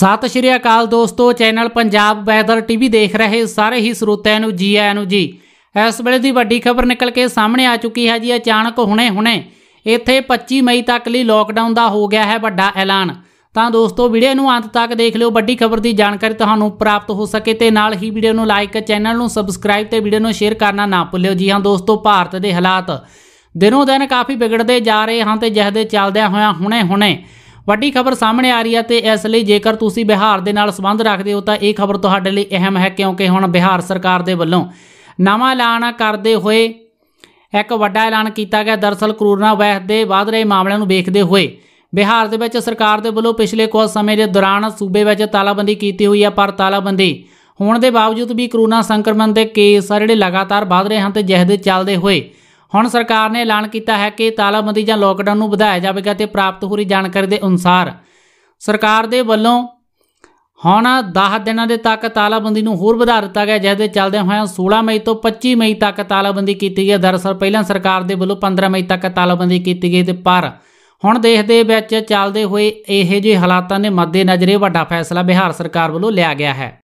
ਸਤਿ ਸ਼੍ਰੀ ਅਕਾਲ ਦੋਸਤੋ channel Punjab weather TV ਦੇਖ ਰਹੇ ਸਾਰੇ ਹੀ ਸਰੋਤਿਆਂ ਨੂੰ ਜੀ ਆਇਆਂ ਨੂੰ ਜੀ ਇਸ ਵੇਲੇ ਦੀ ਵੱਡੀ ਖਬਰ ਨਿਕਲ ਕੇ ਸਾਹਮਣੇ ਆ ਚੁੱਕੀ ਹੈ ਜੀ ਅਚਾਨਕ ਹੁਣੇ-ਹੁਣੇ ਇੱਥੇ 25 ਮਈ ਤੱਕ ਲਈ ਲੋਕਡਾਊਨ ਦਾ ਹੋ ਗਿਆ ਹੈ ਵੱਡਾ ਐਲਾਨ ਤਾਂ ਦੋਸਤੋ ਵੀਡੀਓ ਨੂੰ ਅੰਤ ਤੱਕ ਦੇਖ ਲਿਓ ਵੱਡੀ ਖਬਰ ਦੀ ਜਾਣਕਾਰੀ ਤੁਹਾਨੂੰ ਪ੍ਰਾਪਤ ਹੋ ਸਕੇ ਤੇ ਨਾਲ ਹੀ ਵੀਡੀਓ ਨੂੰ ਲਾਈਕ ਚੈਨਲ ਨੂੰ ਸਬਸਕ੍ਰਾਈਬ ਤੇ ਵੀਡੀਓ ਨੂੰ ਸ਼ੇਅਰ ਕਰਨਾ ਨਾ ਭੁੱਲਿਓ ਜੀ ਹਾਂ ਦੋਸਤੋ ਭਾਰਤ ਦੇ ਹਾਲਾਤ ਦਿਨੋਂ ਦਿਨ ਕਾਫੀ ਵਿਗੜਦੇ ਜਾ ਰਹੇ ਹਨ ਤੇ ਜਿਹਦੇ ਚੱਲਦਿਆਂ ਹੋਇਆਂ ਹੁਣੇ-ਹੁਣੇ ਵੱਡੀ ਖਬਰ ਸਾਹਮਣੇ ਆ ਰਹੀ ਹੈ ਤੇ ਇਸ ਲਈ ਜੇਕਰ ਤੁਸੀਂ ਬਿਹਾਰ ਦੇ ਨਾਲ ਸੰਬੰਧ ਰੱਖਦੇ ਹੋ ਤਾਂ ਇਹ ਖਬਰ ਤੁਹਾਡੇ ਲਈ ਅਹਿਮ ਹੈ ਕਿਉਂਕਿ ਹੁਣ ਬਿਹਾਰ ਸਰਕਾਰ ਦੇ ਵੱਲੋਂ ਨਵਾਂ ਐਲਾਨ ਕਰਦੇ ਹੋਏ ਇੱਕ ਵੱਡਾ ਐਲਾਨ ਕੀਤਾ ਗਿਆ ਦਰਸਲ ਕਰੋਨਾ ਵਾਇਰਸ ਦੇ ਵਧ ਰਹੇ ਮਾਮਲਿਆਂ ਨੂੰ ਵੇਖਦੇ ਹੋਏ ਬਿਹਾਰ ਦੇ ਵਿੱਚ ਸਰਕਾਰ ਦੇ ਵੱਲੋਂ ਪਿਛਲੇ ਕੁਝ ਸਮੇਂ ਦੇ ਦੌਰਾਨ ਸੂਬੇ ਵਿੱਚ ਤਾਲਾਬੰਦੀ ਕੀਤੀ ਹੋਈ ਹੈ ਪਰ ਤਾਲਾਬੰਦੀ ਹੋਣ ਦੇ ਬਾਵਜੂਦ ਵੀ ਕਰੋਨਾ ਸੰਕਰਮਣ ਦੇ ਕੇਸ ਆ ਜਿਹੜੇ ਲਗਾਤਾਰ ਵਧ ਰਹੇ ਹਨ ਤੇ ਜਿਹਦੇ ਚੱਲਦੇ ਹੋਏ ਹੁਣ ਸਰਕਾਰ ਨੇ ਐਲਾਨ ਕੀਤਾ ਹੈ ਕਿ ਤਾਲਾਬੰਦੀ ਜਾਂ ਲੋਕਡਾਊਨ ਨੂੰ ਵਧਾਇਆ ਜਾਵੇਗਾ ਤੇ ਪ੍ਰਾਪਤ ਹੋਈ ਜਾਣਕਾਰੀ ਦੇ ਅਨੁਸਾਰ ਸਰਕਾਰ ਦੇ ਵੱਲੋਂ ਹੁਣ 10 ਦਿਨਾਂ ਦੇ ਤੱਕ ਤਾਲਾਬੰਦੀ ਨੂੰ ਹੋਰ ਵਧਾ ਦਿੱਤਾ ਗਿਆ ਜਿਸ ਦੇ ਚੱਲਦੇ ਹੋਇਆ 16 ਮਈ ਤੋਂ 25 ਮਈ ਤੱਕ ਤਾਲਾਬੰਦੀ ਕੀਤੀ ਗਈ ਦਰਸਲ ਪਹਿਲਾਂ ਸਰਕਾਰ ਦੇ ਵੱਲੋਂ 15 ਮਈ ਤੱਕ ਤਾਲਾਬੰਦੀ ਕੀਤੀ ਗਈ ਤੇ ਪਰ ਹੁਣ ਦੇਖਦੇ ਵਿੱਚ ਚੱਲਦੇ ਹੋਏ ਇਹੋ ਜਿਹੇ ਹਾਲਾਤਾਂ ਦੇ ਮੱਦੇ ਨਜ਼ਰੇ ਵੱਡਾ ਫੈਸਲਾ ਬਿਹਾਰ ਸਰਕਾਰ ਵੱਲੋਂ ਲਿਆ ਗਿਆ ਹੈ